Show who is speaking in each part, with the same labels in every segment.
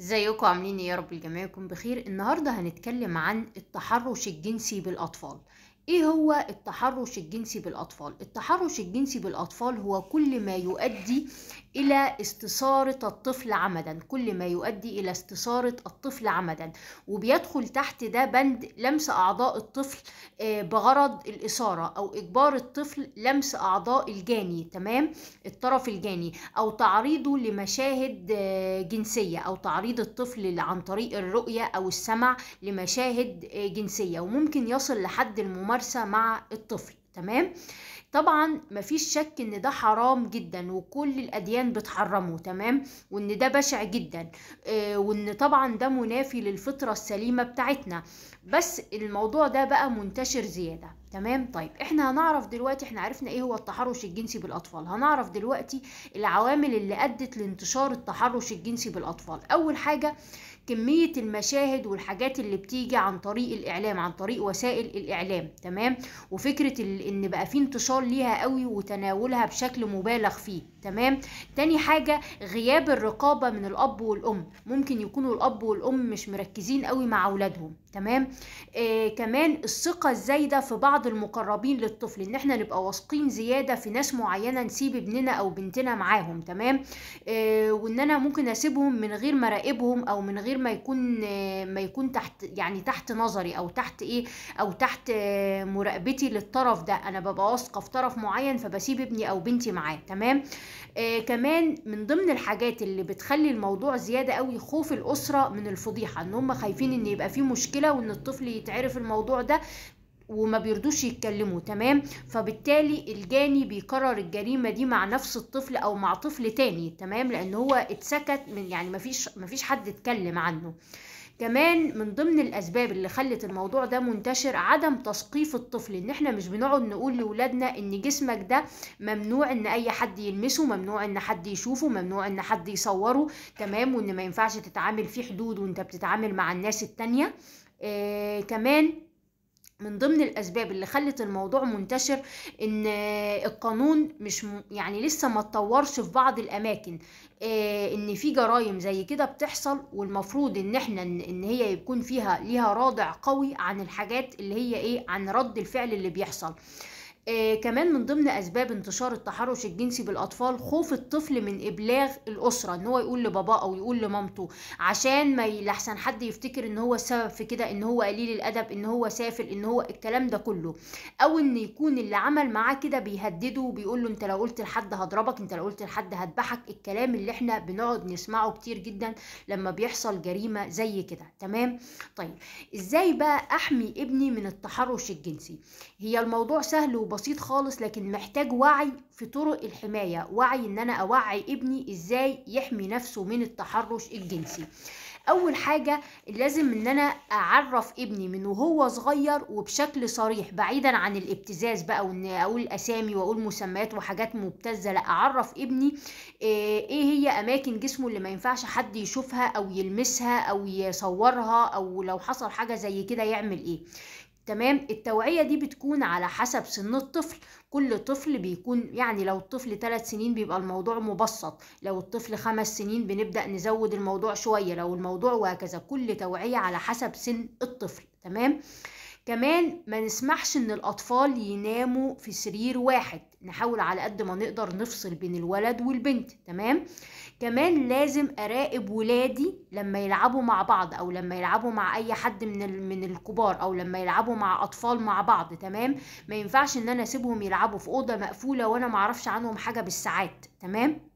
Speaker 1: ازيكم عاملين ايه يا رب الجميع يكون بخير النهارده هنتكلم عن التحرش الجنسي بالاطفال ايه هو التحرش الجنسي بالاطفال التحرش الجنسي بالاطفال هو كل ما يؤدي إلى استثارة الطفل عمدا كل ما يؤدي إلى استثارة الطفل عمدا وبيدخل تحت ده بند لمس أعضاء الطفل آه، بغرض الإثارة أو إجبار الطفل لمس أعضاء الجاني تمام الطرف الجاني أو تعريضه لمشاهد آه، جنسية أو تعريض الطفل عن طريق الرؤية أو السمع لمشاهد آه، جنسية وممكن يصل لحد الممارسة مع الطفل تمام طبعا مفيش شك ان ده حرام جدا وكل الاديان بتحرمه تمام وان ده بشع جدا آه، وان طبعا ده منافي للفطره السليمه بتاعتنا بس الموضوع ده بقى منتشر زياده تمام طيب احنا هنعرف دلوقتي احنا عرفنا ايه هو التحرش الجنسي بالاطفال هنعرف دلوقتي العوامل اللي ادت لانتشار التحرش الجنسي بالاطفال اول حاجه كمية المشاهد والحاجات اللي بتيجي عن طريق الإعلام عن طريق وسائل الإعلام تمام وفكرة إن بقى في انتشار ليها قوي وتناولها بشكل مبالغ فيه تمام تاني حاجة غياب الرقابة من الأب والأم ممكن يكونوا الأب والأم مش مركزين قوي مع أولادهم تمام آه كمان الثقة الزايدة في بعض المقربين للطفل إن احنا نبقى واثقين زيادة في ناس معينة نسيب ابننا أو بنتنا معاهم تمام آه وإن أنا ممكن أسيبهم من غير ما أراقبهم أو من غير غير ما يكون ما يكون تحت يعني تحت نظري او تحت ايه او تحت مراقبتي للطرف ده انا ببقى واثقه في طرف معين فبسيب ابني او بنتي معاه تمام آه كمان من ضمن الحاجات اللي بتخلي الموضوع زياده قوي خوف الاسره من الفضيحه ان هم خايفين ان يبقى في مشكله وان الطفل يتعرف الموضوع ده وما بيردوش يتكلموا تمام فبالتالي الجاني بيكرر الجريمه دي مع نفس الطفل او مع طفل تاني تمام لان هو اتسكت من يعني مفيش مفيش حد اتكلم عنه كمان من ضمن الاسباب اللي خلت الموضوع ده منتشر عدم تثقيف الطفل ان احنا مش بنقعد نقول لاولادنا ان جسمك ده ممنوع ان اي حد يلمسه ممنوع ان حد يشوفه ممنوع ان حد يصوره تمام وان ما ينفعش تتعامل فيه حدود وانت بتتعامل مع الناس التانية آه كمان من ضمن الاسباب اللي خلت الموضوع منتشر ان القانون مش يعني لسه ما اتطورش في بعض الاماكن آه، ان في جرائم زي كده بتحصل والمفروض ان احنا ان هي يكون فيها ليها رادع قوي عن الحاجات اللي هي ايه عن رد الفعل اللي بيحصل آه، كمان من ضمن اسباب انتشار التحرش الجنسي بالاطفال خوف الطفل من ابلاغ الاسره ان هو يقول لباباه او يقول لمامته عشان ما لحسن حد يفتكر ان هو السبب في كده ان هو قليل الادب ان هو سافل ان هو الكلام ده كله او ان يكون اللي عمل معاه كده بيهدده وبيقول له انت لو قلت لحد هضربك انت لو قلت لحد هذبحك الكلام اللي احنا بنقعد نسمعه كتير جدا لما بيحصل جريمه زي كده تمام طيب ازاي بقى احمي ابني من التحرش الجنسي هي الموضوع سهل وبسيط بسيط خالص لكن محتاج وعي في طرق الحماية وعي ان انا اوعي ابني ازاي يحمي نفسه من التحرش الجنسي اول حاجة لازم ان انا اعرف ابني من وهو صغير وبشكل صريح بعيدا عن الابتزاز بقى وان اقول اسامي واقول مسميات وحاجات مبتزة لا اعرف ابني آه، ايه هي اماكن جسمه اللي ما ينفعش حد يشوفها او يلمسها او يصورها او لو حصل حاجة زي كده يعمل ايه تمام التوعية دي بتكون على حسب سن الطفل كل طفل بيكون يعني لو الطفل ثلاث سنين بيبقى الموضوع مبسط لو الطفل خمس سنين بنبدأ نزود الموضوع شوية لو الموضوع وهكذا كل توعية على حسب سن الطفل تمام كمان ما نسمحش ان الاطفال يناموا في سرير واحد نحاول على قد ما نقدر نفصل بين الولد والبنت تمام كمان لازم اراقب ولادي لما يلعبوا مع بعض او لما يلعبوا مع اي حد من من الكبار او لما يلعبوا مع اطفال مع بعض تمام ما ينفعش ان انا اسيبهم يلعبوا في اوضه مقفوله وانا ما اعرفش عنهم حاجه بالساعات تمام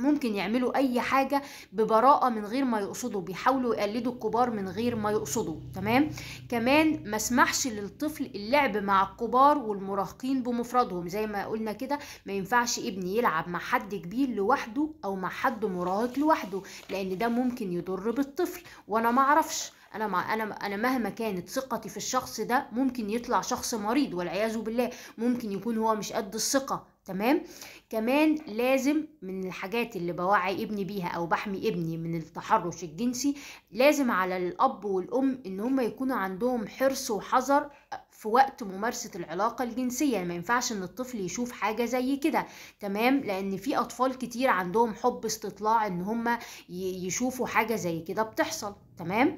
Speaker 1: ممكن يعملوا اي حاجه ببراءه من غير ما يقصدوا بيحاولوا يقلدوا الكبار من غير ما يقصدوا تمام كمان ما اسمحش للطفل اللعب مع الكبار والمراهقين بمفردهم زي ما قلنا كده ما ينفعش ابني يلعب مع حد كبير لوحده او مع حد مراهق لوحده لان ده ممكن يضر بالطفل وانا ما اعرفش انا مع انا انا مهما كانت ثقتي في الشخص ده ممكن يطلع شخص مريض والعياذ بالله ممكن يكون هو مش قد الثقه تمام كمان لازم من الحاجات اللي بوعي ابني بيها او بحمي ابني من التحرش الجنسي لازم على الاب والام ان هم يكونوا عندهم حرص وحذر في وقت ممارسة العلاقة الجنسية يعني ما ينفعش ان الطفل يشوف حاجة زي كده تمام لان في اطفال كتير عندهم حب استطلاع ان هم يشوفوا حاجة زي كده بتحصل تمام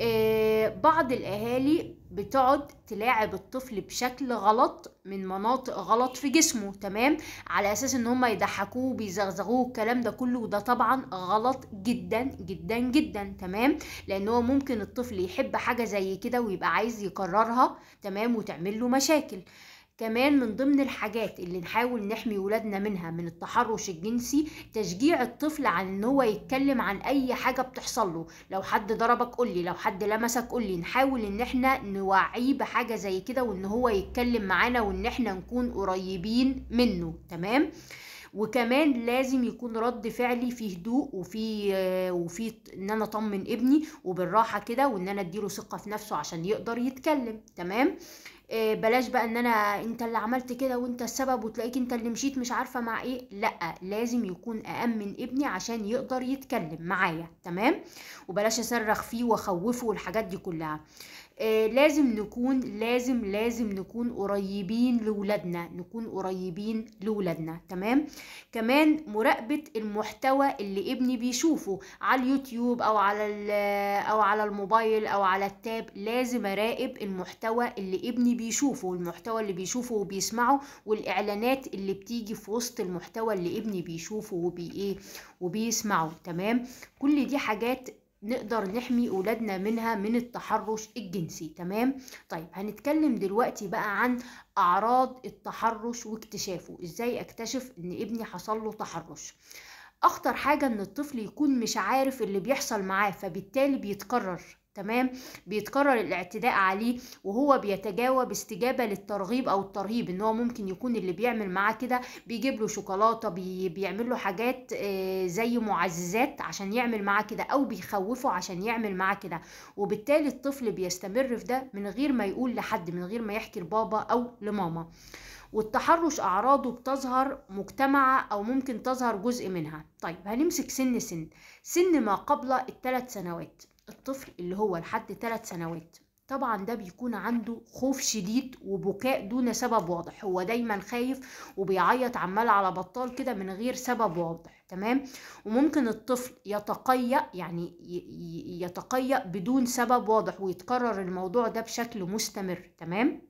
Speaker 1: آه، بعض الاهالي بتقعد تلاعب الطفل بشكل غلط من مناطق غلط في جسمه تمام على اساس ان هم يضحكوه بيزغزغوه الكلام ده كله وده طبعا غلط جدا جدا جدا تمام لان هو ممكن الطفل يحب حاجه زي كده ويبقى عايز يكررها تمام وتعمل له مشاكل كمان من ضمن الحاجات اللي نحاول نحمي ولادنا منها من التحرش الجنسي تشجيع الطفل عن ان هو يتكلم عن اي حاجه بتحصل له لو حد ضربك قولي لو حد لمسك قولي نحاول ان احنا نوعيه بحاجه زي كده وان هو يتكلم معانا وان احنا نكون قريبين منه تمام وكمان لازم يكون رد فعلي في هدوء وفي آه، وفي ان انا اطمن ابني وبالراحه كده وان انا اديله ثقه في نفسه عشان يقدر يتكلم تمام آه، بلاش بقى ان انا انت اللي عملت كده وانت السبب وتلاقيك انت اللي مشيت مش عارفه مع ايه لا لازم يكون اامن ابني عشان يقدر يتكلم معايا تمام وبلاش اصرخ فيه واخوفه والحاجات دي كلها آه، لازم نكون لازم لازم نكون قريبين لولادنا نكون قريبين لولادنا تمام كمان مراقبة المحتوى اللي ابني بيشوفه على اليوتيوب او على او على الموبايل او على التاب لازم اراقب المحتوى اللي ابني بيشوفه المحتوى اللي بيشوفه وبيسمعه والاعلانات اللي بتيجي في وسط المحتوى اللي ابني بيشوفه وبي ايه وبيسمعه تمام كل دي حاجات نقدر نحمي اولادنا منها من التحرش الجنسي تمام طيب هنتكلم دلوقتي بقى عن اعراض التحرش واكتشافه ازاي اكتشف ان ابني حصل له تحرش اخطر حاجه ان الطفل يكون مش عارف اللي بيحصل معاه فبالتالي بيتكرر تمام بيتكرر الاعتداء عليه وهو بيتجاوب استجابه للترغيب او الترهيب ان هو ممكن يكون اللي بيعمل معاه كده بيجيب له شوكولاته بي بيعمل له حاجات آه، زي معززات عشان يعمل معاه كده او بيخوفه عشان يعمل معاه كده وبالتالي الطفل بيستمر في ده من غير ما يقول لحد من غير ما يحكي لبابا او لماما والتحرش اعراضه بتظهر مجتمعه او ممكن تظهر جزء منها طيب هنمسك سن سن سن ما قبل الثلاث سنوات الطفل اللي هو لحد 3 سنوات طبعا ده بيكون عنده خوف شديد وبكاء دون سبب واضح هو دايما خايف وبيعيط عمال على بطال كده من غير سبب واضح تمام وممكن الطفل يتقيأ يعني يتقيأ بدون سبب واضح ويتكرر الموضوع ده بشكل مستمر تمام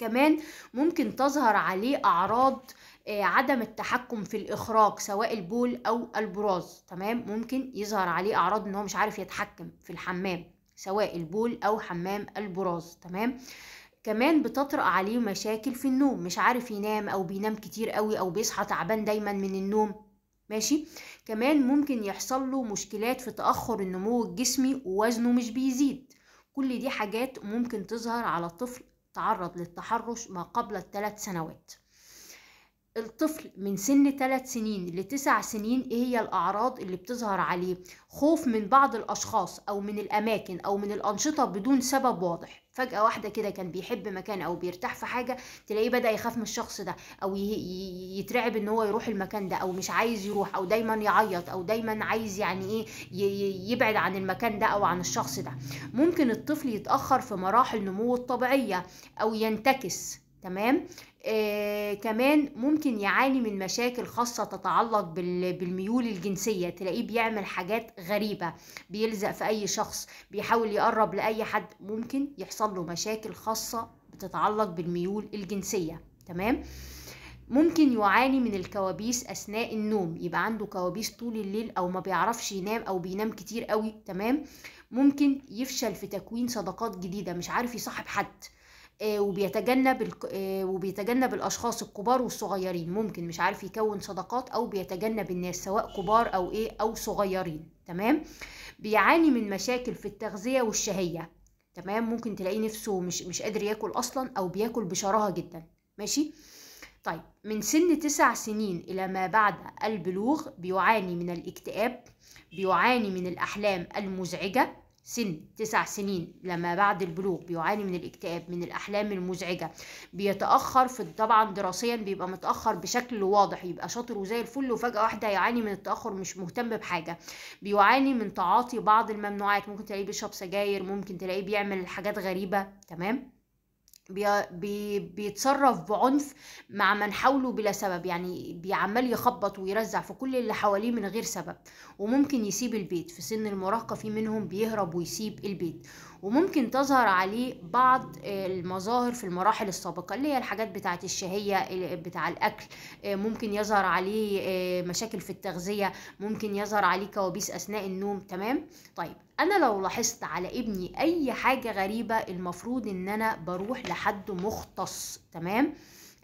Speaker 1: كمان ممكن تظهر عليه أعراض آه، عدم التحكم في الاخراج سواء البول او البراز تمام ممكن يظهر عليه اعراض ان هو مش عارف يتحكم في الحمام سواء البول او حمام البراز تمام كمان بتطرأ عليه مشاكل في النوم مش عارف ينام او بينام كتير قوي او بيصحى تعبان دايما من النوم ماشي كمان ممكن يحصل له مشكلات في تأخر النمو الجسمي ووزنه مش بيزيد كل دي حاجات ممكن تظهر على الطفل تعرض للتحرش ما قبل الثلاث سنوات الطفل من سن 3 سنين لتسع سنين ايه هي الاعراض اللي بتظهر عليه خوف من بعض الاشخاص او من الاماكن او من الانشطه بدون سبب واضح فجاه واحده كده كان بيحب مكان او بيرتاح في حاجه تلاقيه بدا يخاف من الشخص ده او يترعب ان هو يروح المكان ده او مش عايز يروح او دايما يعيط او دايما عايز يعني ايه يبعد عن المكان ده او عن الشخص ده ممكن الطفل يتاخر في مراحل نموه الطبيعيه او ينتكس تمام آه كمان ممكن يعاني من مشاكل خاصة تتعلق بالميول الجنسية تلاقيه بيعمل حاجات غريبة بيلزق في أي شخص بيحاول يقرب لأي حد ممكن يحصل له مشاكل خاصة بتتعلق بالميول الجنسية تمام ممكن يعاني من الكوابيس أثناء النوم يبقى عنده كوابيس طول الليل أو ما بيعرفش ينام أو بينام كتير قوي تمام ممكن يفشل في تكوين صداقات جديدة مش عارف يصاحب حد آه، وبيتجنب آه، وبيتجنب الاشخاص الكبار والصغيرين ممكن مش عارف يكون صداقات او بيتجنب الناس سواء كبار او ايه او صغيرين تمام بيعاني من مشاكل في التغذيه والشهيه تمام ممكن تلاقيه نفسه مش مش قادر ياكل اصلا او بياكل بشراهه جدا ماشي طيب من سن تسع سنين إلى ما بعد البلوغ بيعاني من الاكتئاب بيعاني من الأحلام المزعجة سن تسع سنين لما بعد البلوغ بيعاني من الاكتئاب من الأحلام المزعجة بيتأخر في طبعا دراسيا بيبقى متأخر بشكل واضح يبقى شاطر وزي الفل وفجأة واحدة يعاني من التأخر مش مهتم بحاجة بيعاني من تعاطي بعض الممنوعات ممكن تلاقيه بيشرب سجاير ممكن تلاقيه بيعمل حاجات غريبة تمام بي بيتصرف بعنف مع من حوله بلا سبب يعني بيعمل يخبط ويرزع في كل اللي حواليه من غير سبب وممكن يسيب البيت في سن المراهقة في منهم بيهرب ويسيب البيت وممكن تظهر عليه بعض المظاهر في المراحل السابقة اللي هي الحاجات بتاعة الشهية بتاع الأكل آه، ممكن يظهر عليه آه، مشاكل في التغذية ممكن يظهر عليه كوابيس أثناء النوم تمام طيب انا لو لاحظت على ابني اي حاجة غريبة المفروض ان انا بروح لحد مختص تمام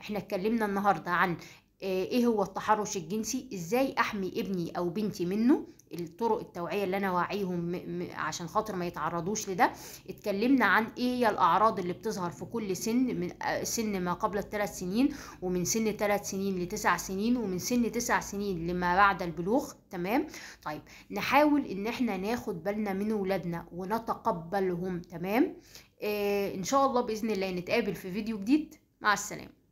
Speaker 1: احنا اتكلمنا النهاردة عن آه، ايه هو التحرش الجنسي ازاي احمي ابني او بنتي منه الطرق التوعيه اللي انا واعيهم عشان خاطر ما يتعرضوش لده اتكلمنا عن ايه هي الاعراض اللي بتظهر في كل سن من سن ما قبل الثلاث سنين ومن سن ثلاث سنين لتسع سنين ومن سن تسع سنين لما بعد البلوغ تمام طيب نحاول ان احنا ناخد بالنا من ولادنا ونتقبلهم تمام آه ان شاء الله باذن الله نتقابل في فيديو جديد مع السلامه